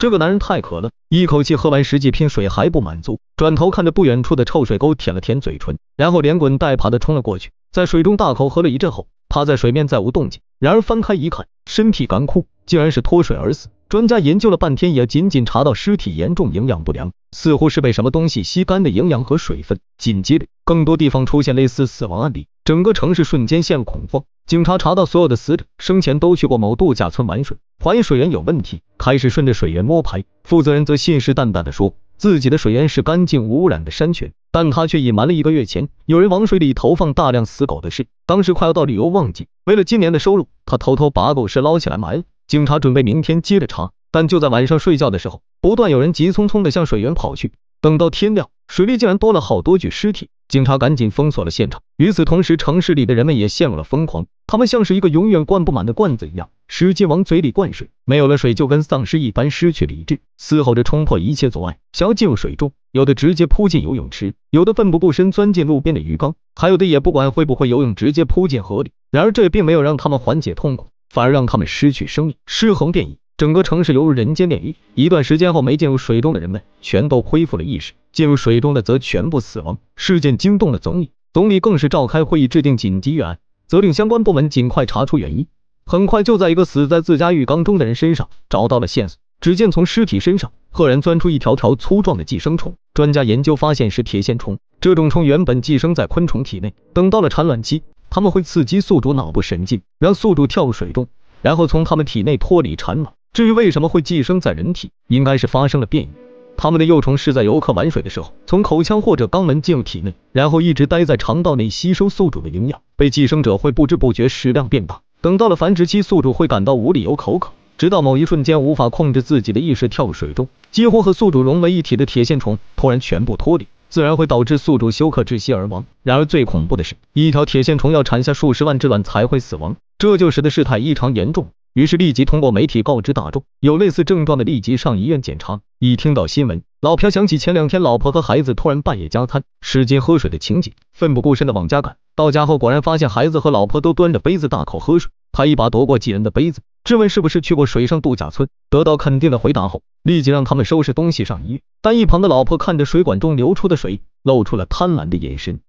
这个男人太渴了，一口气喝完十几瓶水还不满足，转头看着不远处的臭水沟，舔了舔嘴唇，然后连滚带爬的冲了过去，在水中大口喝了一阵后，趴在水面再无动静。然而翻开一看，身体干枯，竟然是脱水而死。专家研究了半天，也仅仅查到尸体严重营养不良，似乎是被什么东西吸干的营养和水分。紧接着，更多地方出现类似死亡案例。整个城市瞬间陷入恐慌，警察查到所有的死者生前都去过某度假村玩水，怀疑水源有问题，开始顺着水源摸排。负责人则信誓旦旦的说自己的水源是干净无污染的山泉，但他却隐瞒了一个月前有人往水里投放大量死狗的事。当时快要到旅游旺季，为了今年的收入，他偷偷把狗食捞起来埋。警察准备明天接着查，但就在晚上睡觉的时候，不断有人急匆匆的向水源跑去。等到天亮。水里竟然多了好多具尸体，警察赶紧封锁了现场。与此同时，城市里的人们也陷入了疯狂，他们像是一个永远灌不满的罐子一样，使劲往嘴里灌水。没有了水，就跟丧尸一般失去理智，嘶吼着冲破一切阻碍，想要进入水中。有的直接扑进游泳池，有的奋不顾身钻进路边的鱼缸，还有的也不管会不会游泳，直接扑进河里。然而这并没有让他们缓解痛苦，反而让他们失去生命，尸横遍野。整个城市犹如人间炼狱。一段时间后，没进入水中的人们全都恢复了意识，进入水中的则全部死亡。事件惊动了总理，总理更是召开会议，制定紧急预案，责令相关部门尽快查出原因。很快就在一个死在自家浴缸中的人身上找到了线索。只见从尸体身上赫然钻出一条条粗壮的寄生虫，专家研究发现是铁线虫。这种虫原本寄生在昆虫体内，等到了产卵期，它们会刺激宿主脑部神经，让宿主跳入水中，然后从它们体内脱离产卵。至于为什么会寄生在人体，应该是发生了变异。它们的幼虫是在游客玩水的时候，从口腔或者肛门进入体内，然后一直待在肠道内吸收宿主的营养。被寄生者会不知不觉食量变大，等到了繁殖期，宿主会感到无理由口渴，直到某一瞬间无法控制自己的意识跳入水中。几乎和宿主融为一体，的铁线虫突然全部脱离，自然会导致宿主休克窒息而亡。然而最恐怖的是，一条铁线虫要产下数十万只卵才会死亡，这就使得事态异常严重。于是立即通过媒体告知大众，有类似症状的立即上医院检查。一听到新闻，老朴想起前两天老婆和孩子突然半夜加餐使劲喝水的情景，奋不顾身的往家赶。到家后，果然发现孩子和老婆都端着杯子大口喝水。他一把夺过几人的杯子，质问是不是去过水上度假村。得到肯定的回答后，立即让他们收拾东西上医院。但一旁的老婆看着水管中流出的水，露出了贪婪的眼神，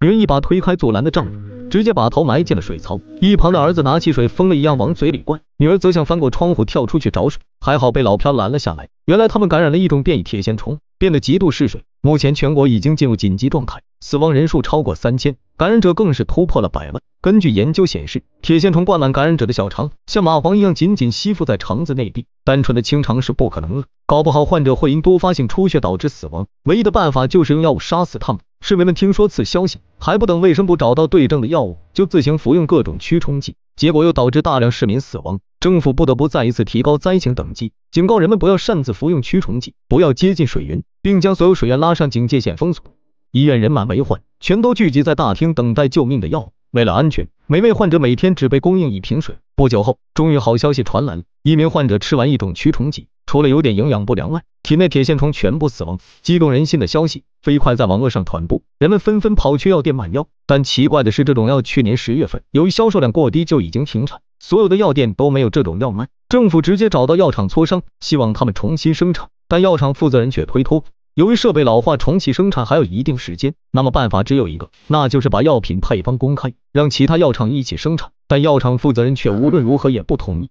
女人一把推开阻拦的丈夫。直接把头埋进了水槽，一旁的儿子拿起水，疯了一样往嘴里灌，女儿则像翻过窗户跳出去找水，还好被老朴拦了下来。原来他们感染了一种变异铁线虫，变得极度嗜水。目前全国已经进入紧急状态，死亡人数超过三千，感染者更是突破了百万。根据研究显示，铁线虫灌满感染者的小肠，像蚂蟥一样紧紧吸附在肠子内壁，单纯的清肠是不可能了，搞不好患者会因多发性出血导致死亡。唯一的办法就是用药物杀死他们。市民们听说此消息，还不等卫生部找到对症的药物，就自行服用各种驱虫剂，结果又导致大量市民死亡。政府不得不再一次提高灾情等级，警告人们不要擅自服用驱虫剂，不要接近水源，并将所有水源拉上警戒线封锁。医院人满为患，全都聚集在大厅等待救命的药。物。为了安全，每位患者每天只被供应一瓶水。不久后，终于好消息传来，了一名患者吃完一种驱虫剂。除了有点营养不良外，体内铁线虫全部死亡。激动人心的消息飞快在网络上传播，人们纷纷跑去药店买药。但奇怪的是，这种药去年十月份由于销售量过低就已经停产，所有的药店都没有这种药卖。政府直接找到药厂磋商，希望他们重新生产。但药厂负责人却推脱，由于设备老化，重启生产还有一定时间。那么办法只有一个，那就是把药品配方公开，让其他药厂一起生产。但药厂负责人却无论如何也不同意。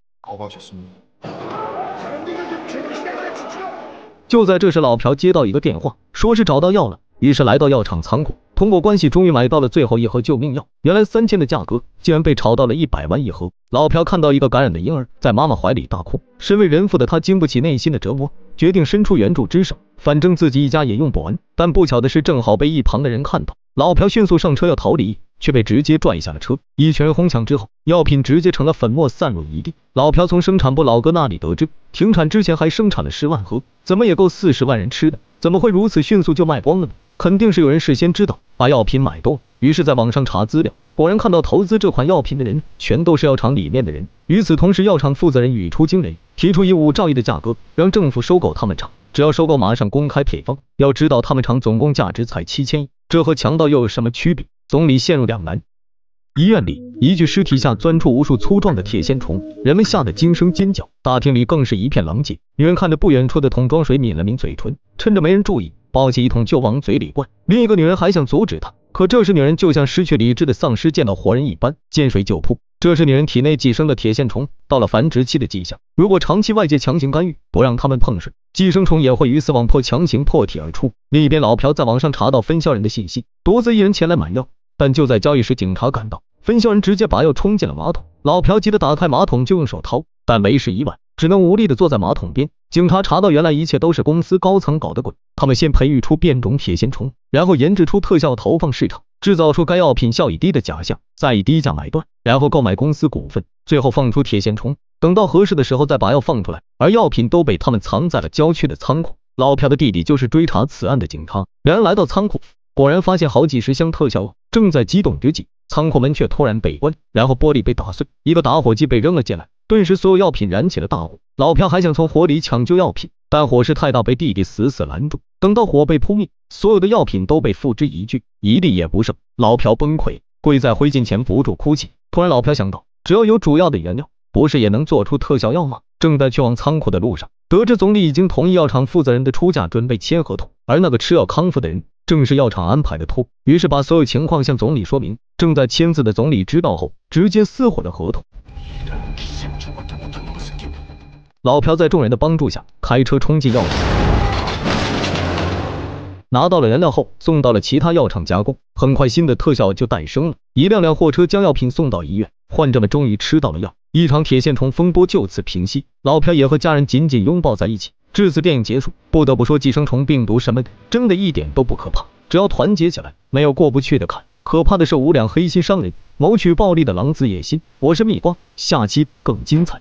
就在这时，老朴接到一个电话，说是找到药了，于是来到药厂仓库，通过关系终于买到了最后一盒救命药。原来三千的价格竟然被炒到了一百万一盒。老朴看到一个感染的婴儿在妈妈怀里大哭，身为人父的他经不起内心的折磨，决定伸出援助之手。反正自己一家也用不完，但不巧的是，正好被一旁的人看到。老朴迅速上车要逃离。却被直接拽下了车，一拳轰响之后，药品直接成了粉末，散落一地。老朴从生产部老哥那里得知，停产之前还生产了十万盒，怎么也够四十万人吃的，怎么会如此迅速就卖光了呢？肯定是有人事先知道，把药品买多。于是，在网上查资料，果然看到投资这款药品的人全都是药厂里面的人。与此同时，药厂负责人语出惊人，提出以五兆亿的价格让政府收购他们厂，只要收购，马上公开配方。要知道，他们厂总共价值才七千亿，这和强盗又有什么区别？总理陷入两难。医院里，一具尸体下钻出无数粗壮的铁线虫，人们吓得惊声尖叫。大厅里更是一片狼藉。女人看着不远处的桶装水，抿了抿嘴唇，趁着没人注意，抱起一桶就往嘴里灌。另一个女人还想阻止她，可这时女人就像失去理智的丧尸，见到活人一般，见水就扑。这是女人体内寄生的铁线虫到了繁殖期的迹象。如果长期外界强行干预，不让他们碰水，寄生虫也会鱼死网破，强行破体而出。另一边，老朴在网上查到分销人的信息，独自一人前来买药。但就在交易时，警察赶到，分销人直接把药冲进了马桶。老朴急得打开马桶就用手掏，但为时已晚，只能无力的坐在马桶边。警察查到，原来一切都是公司高层搞的鬼。他们先培育出变种铁线虫，然后研制出特效，投放市场，制造出该药品效益低的假象，再以低价买断，然后购买公司股份，最后放出铁线虫，等到合适的时候再把药放出来。而药品都被他们藏在了郊区的仓库。老朴的弟弟就是追查此案的警察，两人来到仓库。果然发现好几十箱特效药，正在激动之际，仓库门却突然被关，然后玻璃被打碎，一个打火机被扔了进来，顿时所有药品燃起了大火。老朴还想从火里抢救药品，但火势太大，被弟弟死死拦住。等到火被扑灭，所有的药品都被付之一炬，一粒也不剩。老朴崩溃，跪在灰烬前不住哭泣。突然，老朴想到，只要有主要的原料，不是也能做出特效药吗？正在去往仓库的路上，得知总理已经同意药厂负责人的出价，准备签合同。而那个吃药康复的人。正是药厂安排的托，于是把所有情况向总理说明。正在签字的总理知道后，直接撕毁了合同。老朴在众人的帮助下，开车冲进药厂，拿到了原料后，送到了其他药厂加工。很快，新的特效就诞生了。一辆辆货车将药品送到医院，患者们终于吃到了药。一场铁线虫风波就此平息，老朴也和家人紧紧拥抱在一起。至此，电影结束。不得不说，寄生虫、病毒什么的，真的一点都不可怕。只要团结起来，没有过不去的坎。可怕的是无良黑心商人谋取暴利的狼子野心。我是蜜瓜，下期更精彩。